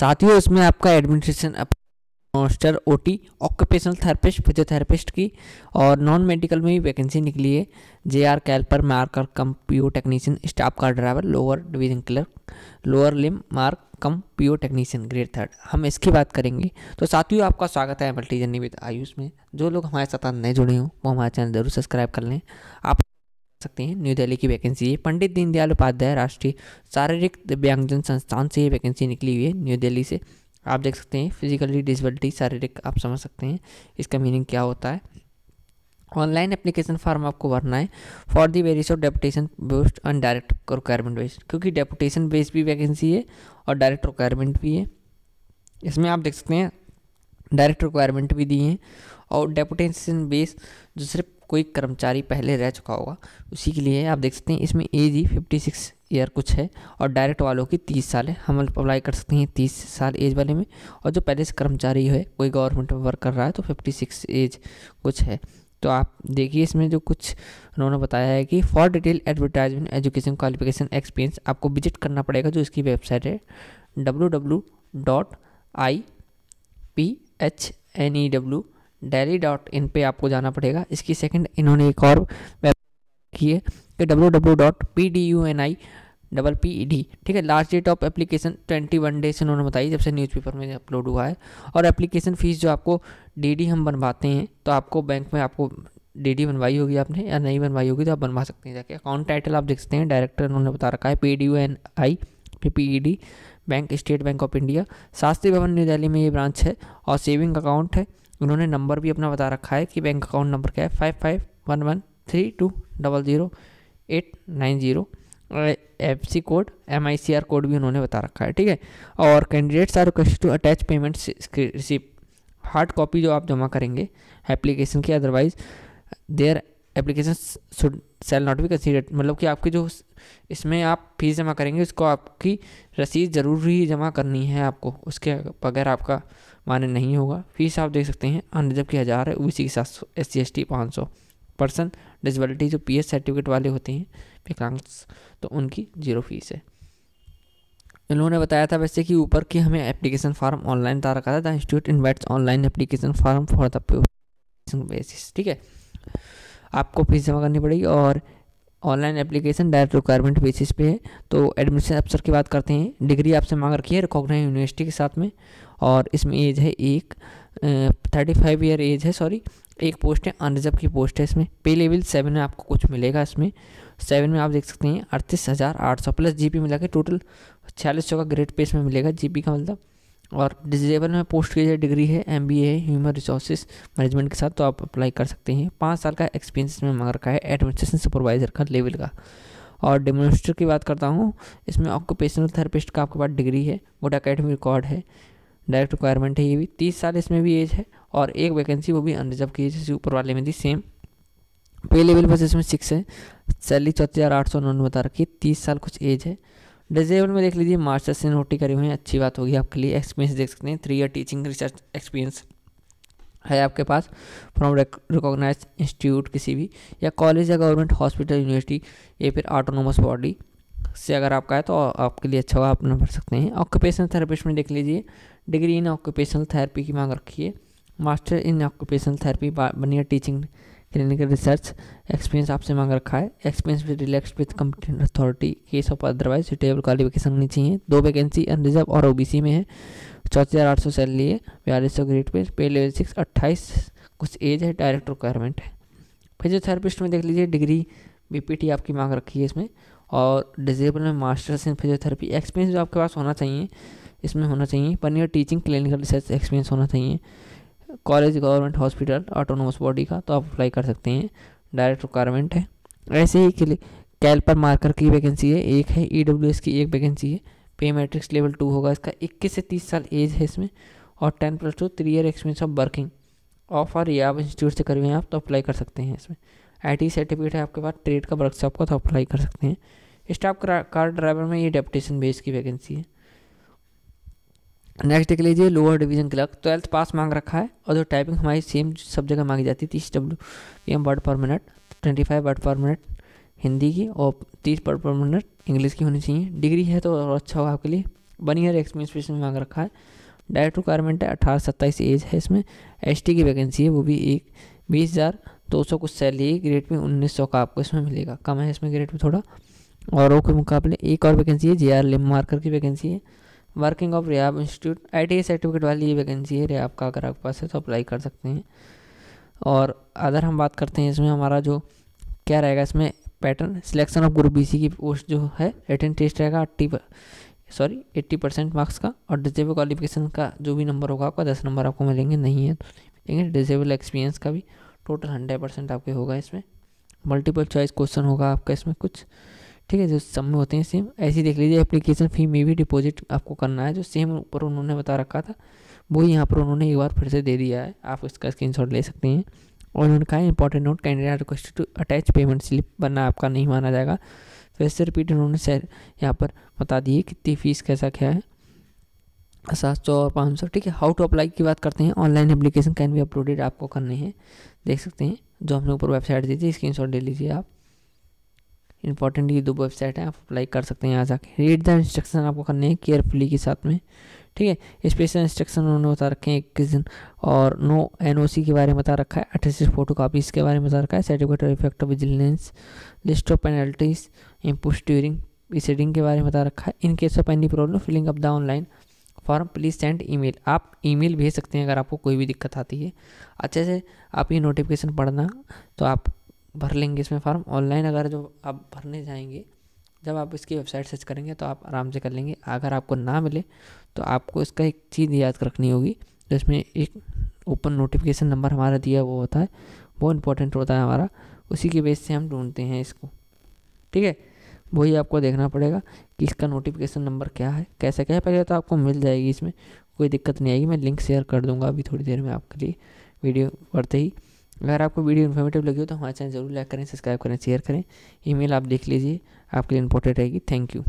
साथ ही उसमें आपका administration master O T occupational therapist physiotherapist की और नॉन मेडिकल में भी वैकेंसी निकली है J R calliper marker cum P O technician staff car driver lower division clerk lower limb mark cum P O technician grade third हम इसकी बात करेंगे तो साथियों आपका स्वागत है मल्टी जर्नी विद आयुष में जो लोग हमारे साथ नए जुड़े हों वो हमारे चैनल जरूर सब्सक्राइब कर लें आप सकते हैं न्यू दिल्ली की वैकेंसी है पंडित दीनदयाल उपाध्याय राष्ट्रीय शारीरिक दिव्यांगजन संस्थान से ये वैकेंसी निकली हुई है न्यू दिल्ली से आप देख सकते हैं फिजिकली डिसबिलिटी शारीरिक आप समझ सकते हैं इसका मीनिंग क्या होता है ऑनलाइन एप्लीकेशन फॉर्म आपको भरना है for the varies of deputation based and direct requirement based क्योंकि डेपुटेशन बेस्ड भी वैकेंसी है और डायरेक्ट रिक्वायरमेंट भी है इसमें आप देख सकते हैं डायरेक्ट रिक्वायरमेंट भी दी हैं और डेपुटेशन बेस जो सिर्फ कोई कर्मचारी पहले रह चुका होगा उसी के लिए आप देख सकते हैं इसमें एज ही फिफ्टी सिक्स ईयर कुछ है और डायरेक्ट वालों की तीस साल है हम अप्लाई कर सकते हैं तीस साल एज वाले में और जो पहले से कर्मचारी है कोई गवर्नमेंट में वर्क कर रहा है तो फिफ्टी सिक्स एज कुछ है तो आप देखिए इसमें जो कुछ उन्होंने बताया है कि for detail advertisement education qualification experience आपको विजिट करना पड़ेगा जो इसकी वेबसाइट है W W dot I P H N E W Delhi dot in पर आपको जाना पड़ेगा इसकी सेकेंड इन्होंने एक और वेब की है कि W W dot P D U N I double P E D ठीक है last date of application twenty one days इन्होंने बताई जब से न्यूज़पेपर में अपलोड हुआ है और एप्लीकेशन फ़ीस जो आपको डीडी हम बनवाते हैं तो आपको बैंक में आपको डीडी बनवाई होगी आपने या नहीं बनवाई होगी तो आप बनवा सकते हैं जाके अकाउंट टाइटल आप देख सकते हैं डायरेक्टर उन्होंने बता रखा है P D U N I P E D bank State Bank of India Shastri Bhavan New Delhi में ये ब्रांच है और सेविंग अकाउंट है उन्होंने नंबर भी अपना बता रखा है कि बैंक अकाउंट नंबर क्या है five five one one three two double zero eight nine zero F C code M I C R code भी उन्होंने बता रखा है ठीक है और candidates are request to attach payment receipt hard copy जो आप जमा करेंगे एप्लीकेशन की otherwise their application should shall not be considered मतलब कि आपकी जो इसमें आप फीस जमा करेंगे उसको आपकी रसीद ज़रूर ही जमा करनी है आपको उसके बगैर आपका मान्य नहीं होगा फीस आप देख सकते हैं अनरिजर्व की हज़ार है ओ के सात सौ एस सी एस टी पाँच सौ पर्सन डिसबिलिटी जो पी एस सर्टिफिकेट वाले होते हैं विकलांग तो उनकी ज़ीरो फीस है इन्होंने बताया था वैसे कि ऊपर की हमें एप्लीकेशन फॉर्म ऑनलाइन तैयार रखा था the institute invites online application form for the basis ठीक है आपको फीस जमा करनी पड़ेगी और online application direct requirement basis पे है तो एडमिशन अफसर की बात करते हैं डिग्री आपसे मांग रखी है रिकॉग्नाइज यूनिवर्सिटी के साथ में और इसमें एज है एक थर्टी फाइव ईयर एज है सॉरी एक पोस्ट है अनरिजर्व की पोस्ट है इसमें पे लेवल सेवन में आपको कुछ मिलेगा इसमें सेवन में आप देख सकते हैं अड़तीस हज़ार आठ सौ प्लस जी पी मिला के टोटल छियालीस सौ का ग्रेड पे इसमें मिलेगा जी पी का मतलब और डिजेबल में पोस्ट की डिग्री है M B A human resources management के साथ तो आप अप्लाई कर सकते हैं पाँच साल का एक्सपीरियंस में मांग रखा है एडमिनिस्ट्रेशन सुपरवाइजर का लेवल का और डेमोस्ट्रेटर की बात करता हूँ इसमें ऑक्यूपेशनल थेरेपिस्ट का आपके पास डिग्री है वोट अकेडमी रिकॉर्ड है डायरेक्ट रिक्वायरमेंट है ये भी तीस साल इसमें भी एज है और एक वैकेंसी वो भी अनरिजर्व की है जैसे ऊपर वाले में थी सेम पे लेवल बस इसमें सिक्स है सैलरी चौथी हज़ार आठ सौ उन्होंने बता रखी है तीस साल कुछ एज है डिजेबल में देख लीजिए मास्टर्स से नोटी करी हुई है अच्छी बात होगी आपके लिए एक्सपीरियंस देख सकते हैं three year teaching research experience है आपके पास फ्रॉम रिकॉग्नाइज इंस्टीट्यूट किसी भी या कॉलेज या गवर्नमेंट हॉस्पिटल यूनिवर्सिटी या फिर ऑटोनोमस बॉडी से अगर आपका है तो आपके लिए अच्छा हुआ आप भर सकते हैं ऑक्यूपेशनल थेरेपिस्ट में देख लीजिए डिग्री इन ऑक्यूपेशनल थेरेपी की मांग रखी है master in occupational therapy one year teaching clinical research experience आपसे मांग रखा है experience with relax with competent authority case of otherwise suitable qualification होनी चाहिए दो वैकेंसी अनरिजर्व और ओबीसी में है चौथी हज़ार आठ सौ सैलरी है बयालीस सौ ग्रेड पे पे लेवल सिक्स अट्ठाईस कुछ एज है डायरेक्ट रिक्वायरमेंट है फिजियोथेरापिस्ट में देख लीजिए डिग्री बीपीटी आपकी मांग रखी है इसमें और डिजेबल में मास्टर्स इन फिजियोथेरेपी एक्सपीरियंस जो आपके पास होना चाहिए इसमें होना चाहिए one year teaching clinical research experience होना चाहिए college government hospital autonomous body का तो आप अप्लाई कर सकते हैं डायरेक्ट रिक्वायरमेंट है ऐसे ही के कैल पर मार्कर की वैकेंसी है एक है ई e की एक वैकेंसी है पे मैट्रिक्स लेवल टू होगा इसका इक्कीस से तीस साल एज है इसमें और ten plus two three year experience of working offer या आप इंस्टीट्यूट से हैं आप तो अप्लाई कर सकते हैं इसमें आई सर्टिफिकेट है आपके पास ट्रेड का वर्कशॉप का तो अप्लाई कर सकते हैं स्टाफ कार ड्राइवर में ये डेपटेशन बेस की वैकेंसी है नेक्स्ट देख लीजिए lower division clerk twelfth pass मांग रखा है और जो टाइपिंग हमारी सेम सब जगह मांगी जाती है तीस W P M word per minute twenty five word per minute Hindi की और तीस वर्ड पर मिनट इंग्लिश की होनी चाहिए डिग्री है तो और अच्छा होगा आपके लिए वन ईयर एक्सपीरियंस मांग रखा है डायरेक्ट रिक्वायरमेंट है अठारह सत्ताईस एज है इसमें एस की वैकेंसी है वो भी एक बीस हज़ार दो सौ कुछ सैलरी है ग्रेड में उन्नीस सौ का आपको इसमें मिलेगा कम है इसमें ग्रेड में थोड़ा और ओ के मुकाबले एक और वैकेंसी है जे आर लिम मार्कर की वैकेंसी है working of rehab institute I certificate वाली ये वैकेंसी है रियाब का अगर आपके पास है तो अप्लाई कर सकते हैं और अदर हम बात करते हैं इसमें हमारा जो क्या रहेगा इसमें pattern selection of group C की पोस्ट जो है रिटर्न टेस्ट रहेगा अट्टी सॉरी एट्टी परसेंट मार्क्स का और डिजेबल क्वालिफिकेशन का जो भी नंबर होगा आपका दस नंबर आपको मिलेंगे नहीं है तो मिलेंगे डिजेबल एक्सपीरियंस का भी टोटल हंड्रेड परसेंट आपके होगा इसमें मल्टीपल चॉइस क्वेश्चन होगा आपका इसमें कुछ ठीक है जो सब में होते हैं सेम ऐसे देख लीजिए एप्लीकेशन फ़ी में भी डिपॉजिट आपको करना है जो सेम ऊपर उन्होंने बता रखा था वो यहाँ पर उन्होंने एक बार फिर से दे दिया है आप इसका स्क्रीन ले सकते हैं और उन्होंने कहा important note candidate request to attach payment slip बनना आपका नहीं माना जाएगा फिर से रिपीट उन्होंने सर यहाँ पर बता दिए कितनी फीस कैसा क्या है सात सौ और पाँच सौ ठीक है हाउ टू अप्लाई की बात करते हैं online application can be uploaded आपको करने हैं देख सकते हैं जो हमने ऊपर वेबसाइट दी थी स्क्रीन शॉट ले लीजिए आप इंपॉर्टेंट ये दो वेबसाइट हैं आप अप्लाई कर सकते हैं यहाँ जाके रीड द इंस्ट्रक्शन आपको करने हैं केयरफुली के साथ में ठीक है स्पेशल इंस्ट्रक्शन उन्होंने बता रखे हैं इक्कीस दिन और नो एन के बारे में बता रखा है अट्ठाईस फोटो कापीज के बारे में बता रखा है certificate effect of vigilance list of penalties imposed during setting के बारे में बता रखा है in case of any problem filling up the online form please send email आप ईमेल भेज सकते हैं अगर आपको कोई भी दिक्कत आती है अच्छे से आप ये नोटिफिकेशन पढ़ना तो आप भर लेंगे इसमें फॉर्म ऑनलाइन अगर जो आप भरने जाएंगे जब आप इसकी वेबसाइट सर्च करेंगे तो आप आराम से कर लेंगे अगर आपको ना मिले तो आपको इसका एक चीज़ याद रखनी होगी तो एक ओपन नोटिफिकेशन नंबर हमारा दिया वो होता है वो इम्पोर्टेंट होता है हमारा उसी के बेस से हम ढूंढते हैं इसको ठीक है वही आपको देखना पड़ेगा कि इसका नोटिफिकेशन नंबर क्या है कैसे क्या है पहले तो आपको मिल जाएगी इसमें कोई दिक्कत नहीं आएगी मैं लिंक शेयर कर दूंगा अभी थोड़ी देर में आपके लिए वीडियो करते ही अगर आपको वीडियो इन्फॉर्मेटिव लगी हो तो हमारे चैनल जरूर लाइक करें सब्सक्राइब करें शेयर करें ईमेल आप देख लीजिए आपके लिए इंपॉर्टेंट रहेगी थैंक यू